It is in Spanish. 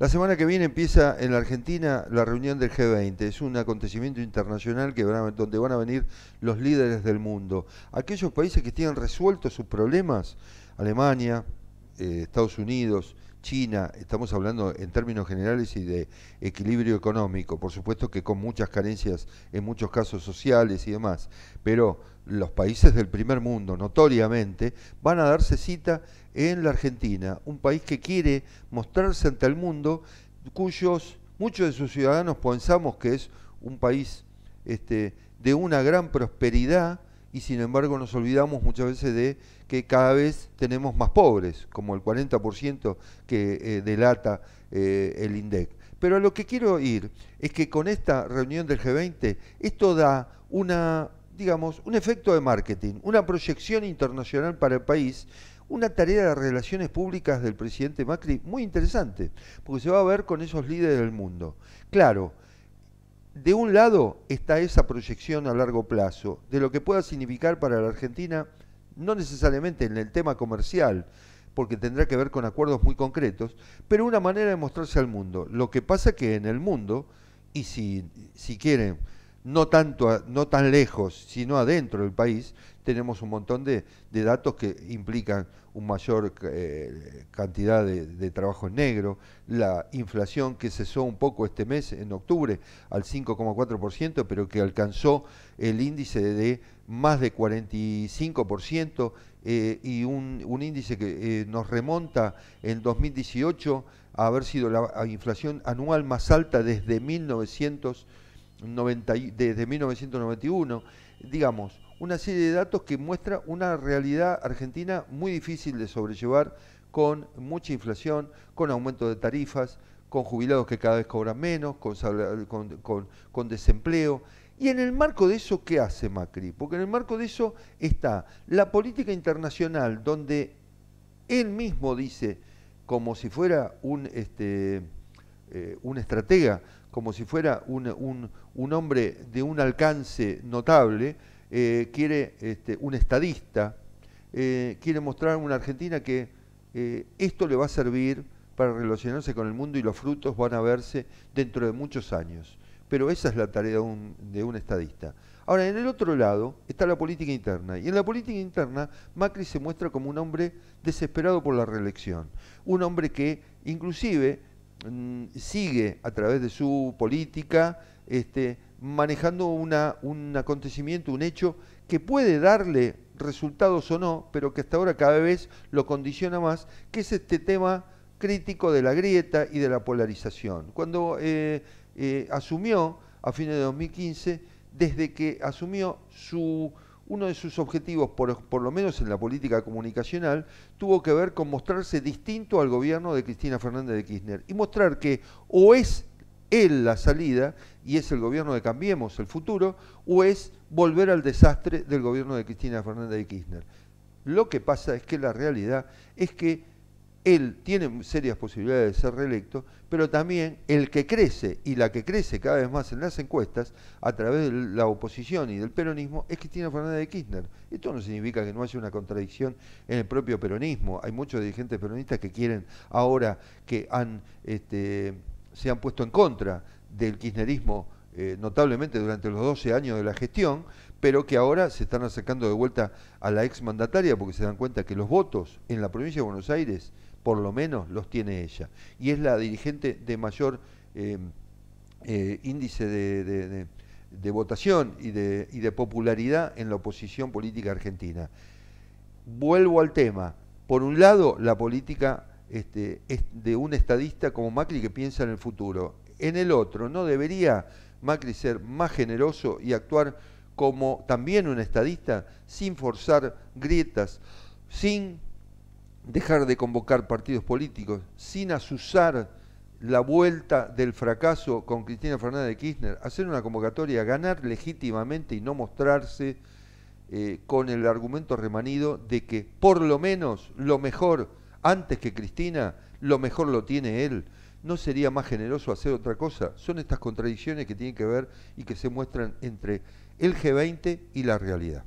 La semana que viene empieza en la Argentina la reunión del G20. Es un acontecimiento internacional que donde van a venir los líderes del mundo. Aquellos países que tienen resueltos sus problemas, Alemania, eh, Estados Unidos, China, estamos hablando en términos generales y de equilibrio económico, por supuesto que con muchas carencias en muchos casos sociales y demás, pero los países del primer mundo, notoriamente, van a darse cita en la Argentina, un país que quiere mostrarse ante el mundo, cuyos muchos de sus ciudadanos pensamos que es un país este, de una gran prosperidad, y sin embargo nos olvidamos muchas veces de que cada vez tenemos más pobres, como el 40% que eh, delata eh, el INDEC. Pero a lo que quiero ir es que con esta reunión del G20 esto da una, digamos, un efecto de marketing, una proyección internacional para el país, una tarea de relaciones públicas del presidente Macri muy interesante, porque se va a ver con esos líderes del mundo. Claro, de un lado está esa proyección a largo plazo, de lo que pueda significar para la Argentina, no necesariamente en el tema comercial, porque tendrá que ver con acuerdos muy concretos, pero una manera de mostrarse al mundo. Lo que pasa que en el mundo, y si, si quieren, no, tanto no tan lejos, sino adentro del país, tenemos un montón de, datos que implican una mayor eh, cantidad de, trabajo negro, la inflación que cesó un poco este mes, en octubre, al 5,4%, pero que alcanzó el índice de más de 45% y eh, un, índice que eh, nos remonta en 2018 a haber sido la inflación anual más alta desde 1900 desde 1991, digamos, una serie de datos que muestra una realidad argentina muy difícil de sobrellevar con mucha inflación, con aumento de tarifas, con jubilados que cada vez cobran menos, con, desempleo. Y en el marco de eso, ¿qué hace Macri? Porque en el marco de eso está la política internacional, donde él mismo dice, como si fuera un... Este, eh, un estratega, como si fuera un, hombre de un alcance notable, eh, quiere este, un estadista, eh, quiere mostrar a una Argentina que esto le va a servir para relacionarse con el mundo y los frutos van a verse dentro de muchos años. Pero esa es la tarea de un, de un estadista. Ahora, en el otro lado está la política interna. Y en la política interna, Macri se muestra como un hombre desesperado por la reelección. Un hombre que inclusive Mm, sigue a través de su política este, manejando una, un acontecimiento, un hecho que puede darle resultados o no, pero que hasta ahora cada vez lo condiciona más, que es este tema crítico de la grieta y de la polarización. Cuando eh, eh, asumió, a fines de 2015, desde que asumió su uno de sus objetivos, por, lo menos en la política comunicacional, tuvo que ver con mostrarse distinto al gobierno de Cristina Fernández de Kirchner y mostrar que o es él la salida y es el gobierno de Cambiemos el futuro, o es volver al desastre del gobierno de Cristina Fernández de Kirchner. Lo que pasa es que la realidad es que él tiene serias posibilidades de ser reelecto, pero también el que crece y la que crece cada vez más en las encuestas a través de la oposición y del peronismo es Cristina Fernández de Kirchner. Esto no significa que no haya una contradicción en el propio peronismo. Hay muchos dirigentes peronistas que quieren ahora que han, este, se han puesto en contra del kirchnerismo eh, notablemente durante los 12 años de la gestión, pero que ahora se están acercando de vuelta a la exmandataria porque se dan cuenta que los votos en la provincia de Buenos Aires por lo menos los tiene ella. Y es la dirigente de mayor em, eh, índice de, votación y, de, popularidad en la oposición política argentina. Vuelvo al tema. Por un lado, la política este, es de un estadista como Macri que piensa en el futuro. En el otro, ¿no debería Macri ser más generoso y actuar como también un estadista sin forzar grietas, sin dejar de convocar partidos políticos, sin asusar la vuelta del fracaso con Cristina Fernández de Kirchner, hacer una convocatoria, ganar legítimamente y no mostrarse eh, con el argumento remanido de que por lo menos lo mejor, antes que Cristina, lo mejor lo tiene él. ¿No sería más generoso hacer otra cosa? Son estas contradicciones que tienen que ver y que se muestran entre el G20 y la realidad.